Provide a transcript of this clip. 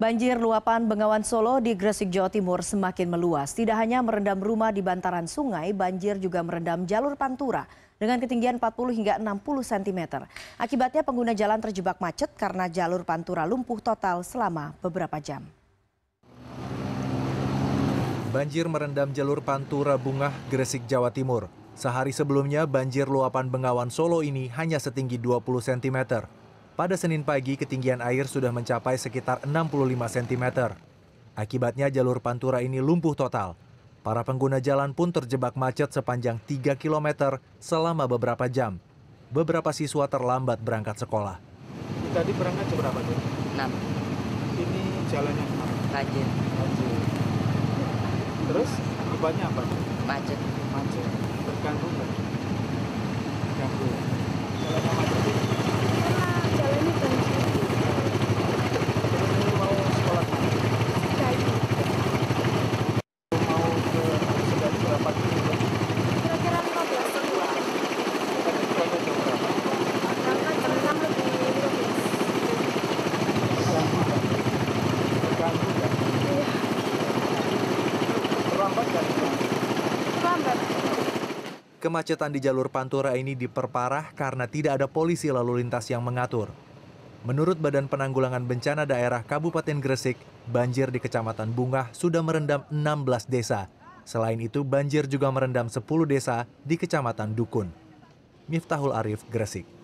Banjir luapan Bengawan Solo di Gresik, Jawa Timur semakin meluas. Tidak hanya merendam rumah di bantaran sungai, banjir juga merendam jalur pantura dengan ketinggian 40 hingga 60 cm. Akibatnya pengguna jalan terjebak macet karena jalur pantura lumpuh total selama beberapa jam. Banjir merendam jalur pantura Bungah, Gresik, Jawa Timur. Sehari sebelumnya banjir luapan Bengawan Solo ini hanya setinggi 20 cm. Pada Senin pagi, ketinggian air sudah mencapai sekitar 65 cm. Akibatnya jalur Pantura ini lumpuh total. Para pengguna jalan pun terjebak macet sepanjang 3 km selama beberapa jam. Beberapa siswa terlambat berangkat sekolah. Tadi berangkat jam berapa tuh? 6. Ini jalannya kemana? Banjir. Terus akibatnya apa? Macet. Macet. Terganggu Kemacetan di jalur Pantura ini diperparah karena tidak ada polisi lalu lintas yang mengatur. Menurut Badan Penanggulangan Bencana Daerah Kabupaten Gresik, banjir di Kecamatan Bungah sudah merendam 16 desa. Selain itu, banjir juga merendam 10 desa di Kecamatan Dukun. Miftahul Arif, Gresik.